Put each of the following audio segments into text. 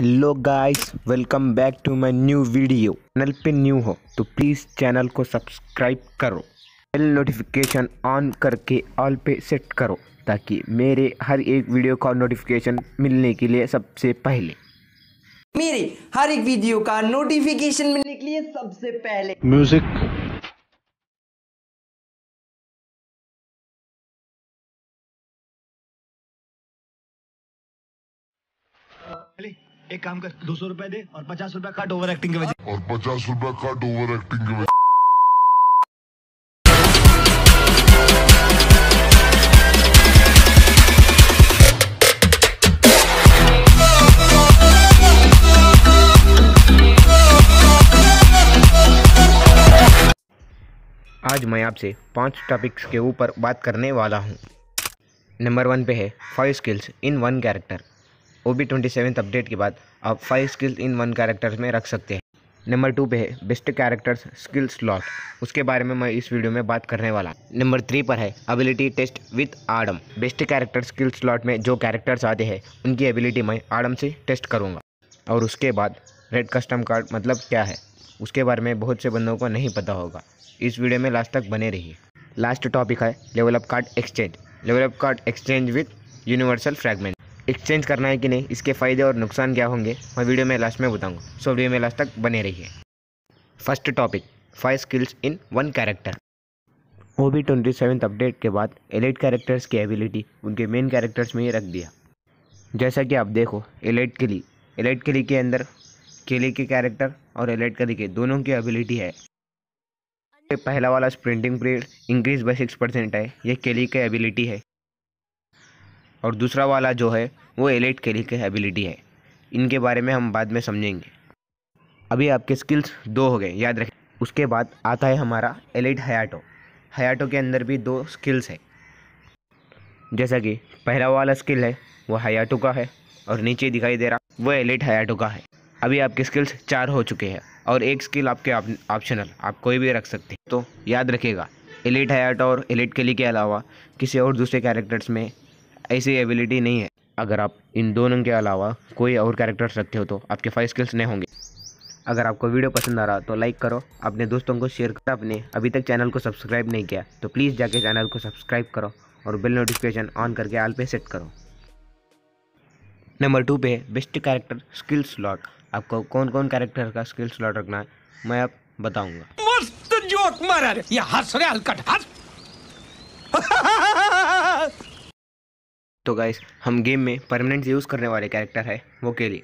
Hello guys welcome back to my new video channel पे new हो तो please channel को सब्सक्राइब करो बेल नोटिफिकेशन ऑन करके ऑल पे सेट करो ताकि मेरे हर एक वीडियो का नोटिफिकेशन मिलने के लिए सबसे पहले मेरे हर एक वीडियो का नोटिफिकेशन मिलने के लिए सबसे पहले म्यूजिक एक काम कर दो सौ रूपए दे और पचास रूपया कट ओवर एक्टिंग की वजह और पचास रूपया कट ओवर एक्टिंग की वजह आज मैं आपसे पांच टॉपिक्स के ऊपर बात करने वाला हूं। नंबर वन पे है five skills in one character O B twenty seven update के बाद आप five skills in one characters में रख सकते हैं नंबर टू पे है बेस्ट कैरेक्टर्स स्किल स्लॉट उसके बारे में मैं इस वीडियो में बात करने वाला नंबर थ्री पर है ability test with Adam best character skill slot में जो कैरेक्टर्स आते हैं उनकी एबिलिटी मैं आडम से टेस्ट करूँगा और उसके बाद रेड कस्टम कार्ड मतलब क्या है उसके बारे में बहुत से बंदों को नहीं पता होगा इस वीडियो में लास्ट तक बने रहिए लास्ट टॉपिक है level up card exchange level up card exchange with universal fragment exchange करना है कि नहीं इसके फ़ायदे और नुकसान क्या होंगे मैं वीडियो में लास्ट में बताऊँगा सो वीडियो में लास्ट तक बने रहिए first topic five skills in one character O B twenty seven update के बाद एलेट कैरेक्टर्स की एबिलिटी उनके मेन कैरेक्टर्स में ही रख दिया जैसा कि आप देखो एलेट किली एलेट किली के अंदर केले के कैरेक्टर और एलेट कली के दोनों की एबिलिटी है पहला वाला sprinting period increase by six percent है यह केली की एबिलिटी है और दूसरा वाला जो है वो एलेट कैरी के एबिलिटी है इनके बारे में हम बाद में समझेंगे अभी आपके स्किल्स दो हो गए याद रखें उसके बाद आता है हमारा एलेट हयाटो हयाटो के अंदर भी दो स्किल्स है जैसा कि पहला वाला स्किल है वो हयाटो का है और नीचे दिखाई दे रहा वो एलेट हयाटो का है अभी आपके स्किल्स चार हो चुके हैं और एक स्किल आपके ऑप्शनल आप, कोई भी रख सकते हैं तो याद रखिएगा एलिट हयाटो और एलिट केली के अलावा किसी और दूसरे कैरेक्टर्स में ऐसी एबिलिटी नहीं है अगर आप इन दोनों के अलावा कोई और कैरेक्टर्स रखते हो तो आपके फाइव स्किल्स नहीं होंगे अगर आपको वीडियो पसंद आ रहा तो लाइक करो अपने दोस्तों को शेयर करो आपने अभी तक चैनल को सब्सक्राइब नहीं किया तो प्लीज़ जाके चैनल को सब्सक्राइब करो और बिल नोटिफिकेशन ऑन करके आल पे सेट करो नंबर टू पे बेस्ट कैरेक्टर स्किल स्लॉट आपको कौन कौन कैरेक्टर का स्किल स्लॉट रखना है मैं आप बताऊंगा मस्त जोक मारा रे ये हंस हंस तो गाइस हम गेम में परमानेंट यूज़ करने वाले कैरेक्टर है वो केली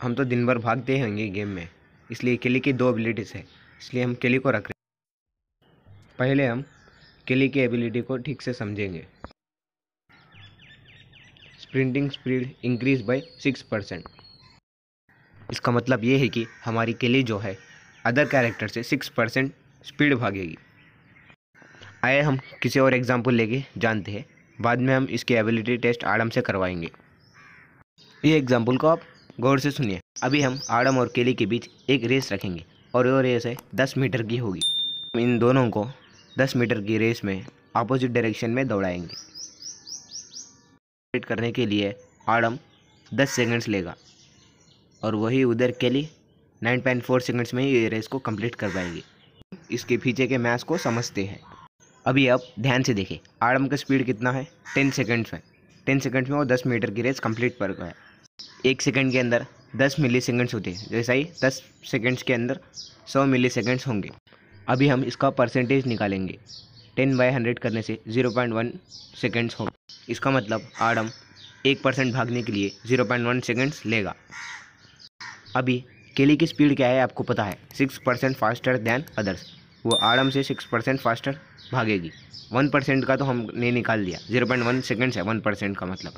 हम तो दिन भर भागते होंगे गेम में इसलिए केली की दो एबिलिटीज़ है इसलिए हम केली को रख रहे पहले हम केली की एबिलिटी को ठीक से समझेंगे sprinting speed increase by six percent इसका मतलब ये है कि हमारी केली जो है अदर कैरेक्टर से सिक्स परसेंट स्पीड भागेगी आए हम किसी और एग्जाम्पल लेके जानते हैं बाद में हम इसकी एबिलिटी टेस्ट आड़म से करवाएंगे ये एग्जाम्पल को आप गौर से सुनिए अभी हम आड़म और केले के बीच एक रेस रखेंगे और वो रेस है दस मीटर की होगी हम इन दोनों को दस मीटर की रेस में अपोजिट डायरेक्शन में दौड़ाएंगे वेट करने के लिए आड़म दस सेकेंड्स लेगा और वही उधर केली नाइन पॉइंट फोर सेकेंड्स में ही ये रेस को कंप्लीट कर इसके पीछे के मैथ को समझते हैं अभी आप ध्यान से देखें आरम का स्पीड कितना है टेन सेकेंड्स में टेन सेकेंड्स में वो दस मीटर की रेस कंप्लीट पर है एक सेकेंड के अंदर दस मिली सेकेंड्स होते हैं जैसा ही दस सेकेंड्स के अंदर सौ मिली सेकेंड्स होंगे अभी हम इसका परसेंटेज निकालेंगे टेन बाई हंड्रेड करने से ज़ीरो पॉइंट वन सेकेंड्स होंगे इसका मतलब आरम एक परसेंट भागने के लिए ज़ीरो पॉइंट वन सेकेंड्स लेगा अभी केली की स्पीड क्या है आपको पता है six percent faster than others वो आड़म से सिक्स परसेंट फास्टर भागेगी वन परसेंट का तो हमने निकाल दिया ज़ीरो पॉइंट वन सेकेंड्स है वन परसेंट का मतलब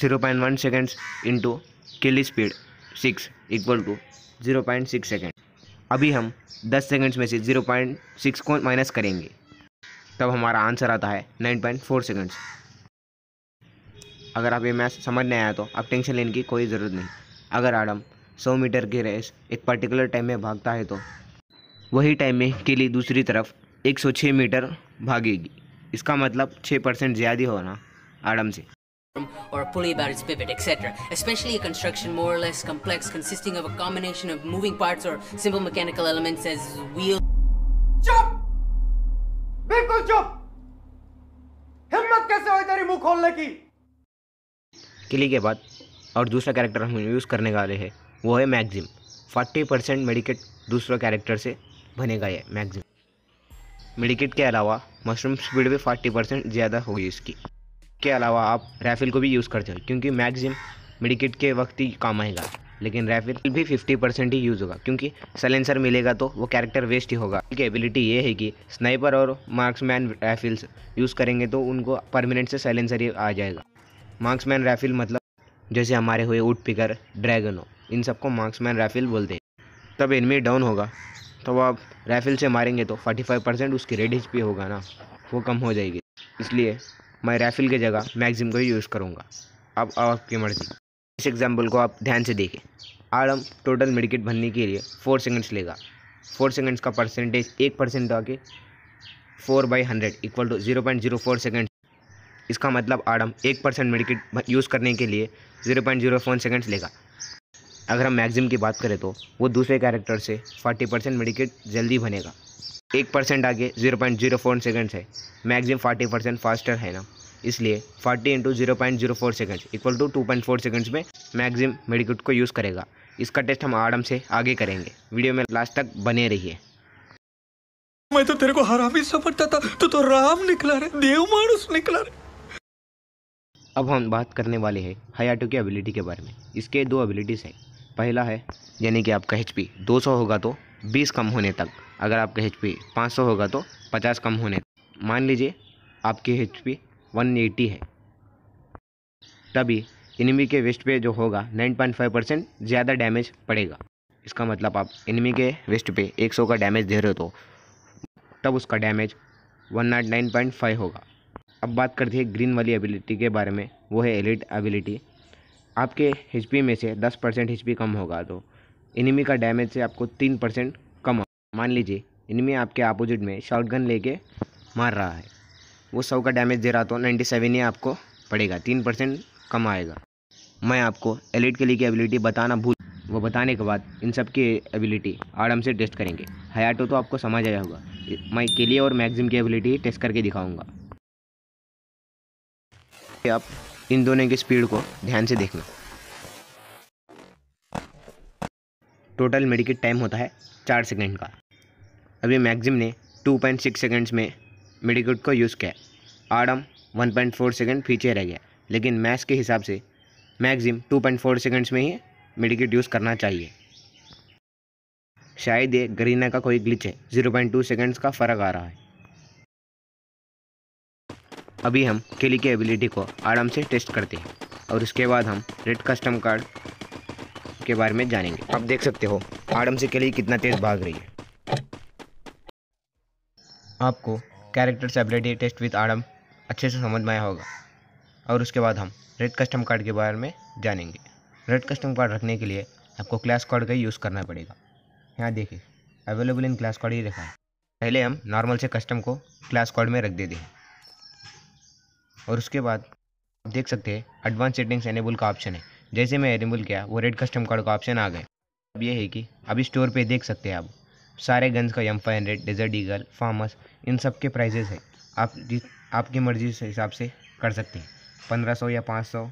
zero point one seconds into kill speed six equal to zero point six second अभी हम दस सेकेंड्स में से ज़ीरो पॉइंट सिक्स को माइनस करेंगे तब हमारा आंसर आता है नाइन पॉइंट फोर सेकेंड्स अगर आप ये मैथ समझ नहीं आया तो आप टेंशन लेने की कोई ज़रूरत नहीं अगर आडम सौ मीटर की रेस एक पर्टिकुलर टाइम में भागता है तो वही टाइम में किली दूसरी तरफ एक सौ छः मीटर भागेगी इसका मतलब छः परसेंट ज़्यादा होना आराम से or a pulley about its pivot, etc. Especially a construction more or less complex consisting of a combination of moving parts or simple mechanical elements as wheel. चुप! बिल्कुल चुप! हिम्मत कैसे हुई तेरी मुंह खोलने की? किली के बाद और दूसरा कैरेक्टर हम यूज़ करने वाले hai wo hai maxim 40 medicate dusra character se banega hai maxim medkit के अलावा मशरूम स्पीड भी फोर्टी परसेंट ज़्यादा होगी इसकी के अलावा आप राइफल को भी यूज़ करते हो क्योंकि मैगजिम मेडिकेट के वक्त ही काम आएगा लेकिन राइफल भी फिफ्टी परसेंट ही यूज़ होगा क्योंकि सलेंसर मिलेगा तो वो कैरेक्टर वेस्ट ही होगा उनकी एबिलिटी ये है कि स्नाइपर और मार्क्समैन राइफल्स यूज़ करेंगे तो उनको परमानेंट से सैलेंसर ही आ जाएगा मार्क्समैन राइफिल मतलब जैसे हमारे हुए वुड पिकर ड्रैगन हो इन सबको मार्क्समैन राइफिल बोलते हैं तब इनमें डाउन होगा तो आप राइफल से मारेंगे तो 45 परसेंट उसकी रेड हिच होगा ना वो कम हो जाएगी इसलिए मैं राइफल की जगह मैगजिम को ही यूज़ करूँगा अब आपकी मर्ज़ी इस एग्ज़ाम्पल को आप ध्यान से देखें आरम टोटल मेडिकेट भरने के लिए फोर सेकेंड्स लेगा फोर सेकेंड्स का परसेंटेज एक परसेंट आके four by hundred equal to zero point zero four second इसका मतलब आडम एक परसेंट मेडिकेट यूज़ करने के लिए zero point zero four seconds लेगा अगर हम मैगजिम की बात करें तो वो दूसरे कैरेक्टर से 40 परसेंट मेडिकेट जल्दी बनेगा एक परसेंट आगे zero point zero four seconds है मैगजिम फोर्टी परसेंट फास्टर है ना इसलिए 40 into zero point zero four seconds equal to two point four seconds में मैगजिम मेडिकेट को यूज़ करेगा इसका टेस्ट हम आराम से आगे करेंगे वीडियो में लास्ट तक बने रहिए मैं तो तेरे को हरामी समझता था तो तो राम निकला रहे देव मानुस निकला रहे अब हम बात करने वाले हैं हयाटो की एबिलिटी के बारे में इसके दो एबिलिटीज़ हैं पहला है यानी कि आपका एच पी दो सौ होगा तो बीस कम होने तक अगर आपका एच पी पाँच सौ होगा तो पचास कम होने तक मान लीजिए आपकी एच पी वन एटी है तभी इनमी के वेस्ट पे जो होगा नाइन पॉइंट फाइव परसेंट ज़्यादा डैमेज पड़ेगा इसका मतलब आप इनमी के वेस्ट पे एक सौ का डैमेज दे रहे हो तो तब उसका damage one nine point five होगा अब बात करते हैं ग्रीन वाली एबिलिटी के बारे में वो है एलिट एबिलिटी आपके एच में से दस परसेंट एच कम होगा तो इनमी का डैमेज से आपको तीन परसेंट कम होगा मान लीजिए इनमी आपके अपोजिट में शॉर्ट गन ले मार रहा है वो सौ का डैमेज दे रहा तो नाइन्टी सेवन ही आपको पड़ेगा तीन परसेंट कम आएगा मैं आपको एलिट के लिए की एबिलिटी बताना भूल वो बताने के बाद इन सब की एबिलिटी आराम से टेस्ट करेंगे हयाटो तो आपको समझ आया होगा मैं के लिए और मैगजिम की एबिलिटी टेस्ट करके दिखाऊंगा आप इन दोनों की स्पीड को ध्यान से देखना टोटल मेडिकेट टाइम होता है चार सेकंड का अभी मैक्सिम ने 2.6 सेकेंड्स में मेडिकेट को यूज़ किया आडम 1.4 सेकेंड पीछे रह गया लेकिन मैथ्स के हिसाब से मैक्सिम 2.4 सेकेंड्स में ही मेडिकेट यूज़ करना चाहिए शायद ये गरीना का कोई ग्लिच है 0.2 सेकेंड्स का फ़र्क आ रहा है अभी हम केली की एबिलिटी को आराम से टेस्ट करते हैं और उसके बाद हम रेड कस्टम कार्ड के बारे में जानेंगे आप देख सकते हो आराम से केली कितना तेज़ भाग रही है आपको से एबिलिटी टेस्ट विद आडम अच्छे से समझ में आया होगा और उसके बाद हम रेड कस्टम कार्ड के बारे में जानेंगे रेड कस्टम कार्ड रखने के लिए आपको क्लास कार्ड का यूज़ करना पड़ेगा यहाँ देखिए अवेलेबल इन क्लास कार्ड ही रखा है पहले हम नॉर्मल से कस्टम को क्लास कार्ड में रख देते हैं और उसके बाद आप देख सकते हैं एडवांस सेटिंग्स एनेबल का ऑप्शन है जैसे मैं एनेबल किया वो रेड कस्टम कार्ड का ऑप्शन आ गए अब ये है कि अभी स्टोर पे देख सकते हैं आप सारे गन्स का M five hundred desert eagle FAMAS इन सब के प्राइजेस हैं आप जिस आपकी मर्जी से हिसाब से कर सकते हैं पंद्रह सौ या पाँच सौ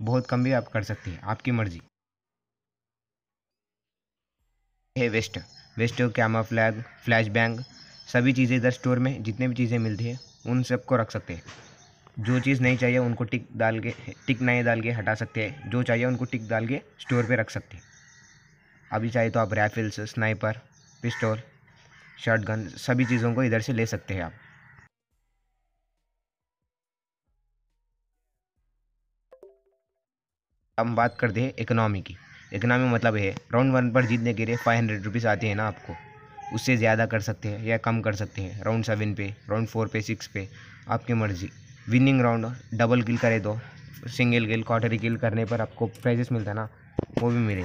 बहुत कम भी आप कर सकते हैं आपकी मर्जी है vest vest camera flag flash bank सभी चीज़ें इधर स्टोर में जितने भी चीज़ें मिलती हैं उन सबको रख सकते हैं जो चीज़ नहीं चाहिए उनको टिक डाल के टिक नहीं डाल के हटा सकते हैं जो चाहिए उनको टिक डाल के स्टोर पे रख सकते हैं अभी चाहिए तो आप राइफल्स स्नाइपर पिस्टल शॉटगन सभी चीज़ों को इधर से ले सकते हैं आप हम बात करते हैं इकोनॉमी की इकोनॉमी मतलब है राउंड वन पर जीतने के लिए फाइव हंड्रेड रुपीज़ आते हैं ना आपको उससे ज़्यादा कर सकते हैं या कम कर सकते हैं राउंड सेवन पे राउंड फोर पे सिक्स पे आपकी मर्ज़ी विनिंग राउंड डबल किल करे तो सिंगल किल क्वार्टरी किल करने पर आपको प्राइजेस मिलता है ना वो भी मिले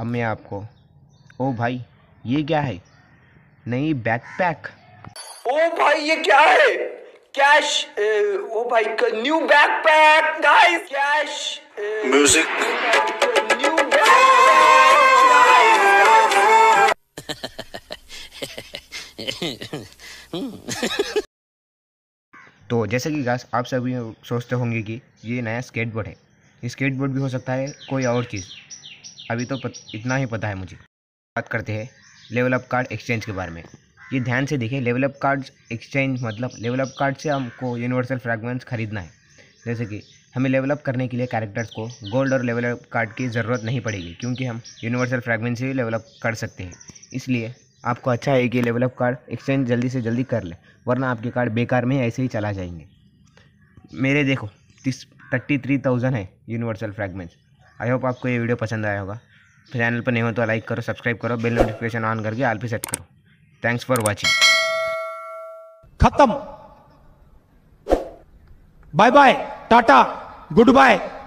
अब मैं आपको ओ भाई ये क्या है बैक बैकपैक ओ भाई ये क्या है कैश ओ भाई new backpack guys cash music जैसे कि गाइस आप सभी सोचते होंगे कि ये नया स्केटबोर्ड है ये स्केटबोर्ड भी हो सकता है कोई और चीज़ अभी तो पत, इतना ही पता है मुझे बात करते हैं लेवल अप कार्ड एक्सचेंज के बारे में ये ध्यान से देखें लेवल अप कार्ड एक्सचेंज मतलब लेवल अप कार्ड से हमको यूनिवर्सल फ्रैगमेंट्स खरीदना है जैसे कि हमें लेवल अप करने के लिए कैरेक्टर्स को गोल्ड और लेवल अप कार्ड की ज़रूरत नहीं पड़ेगी क्योंकि हम यूनिवर्सल फ्रैगमेंट से ही लेवल अप कर सकते हैं इसलिए आपको अच्छा है कि लेवल ऑफ कार्ड एक्सचेंज जल्दी से जल्दी कर लें वरना आपके कार्ड बेकार में ऐसे ही चला जाएंगे मेरे देखो तीस थर्टी थ्री थाउजेंड है यूनिवर्सल फ्रैगमेंट्स आई होप आपको ये वीडियो पसंद आया होगा चैनल पर नहीं हो तो लाइक करो सब्सक्राइब करो बेल नोटिफिकेशन ऑन करके आल पे सेट करो थैंक्स फॉर वॉचिंग खत्म bye bye tata good bye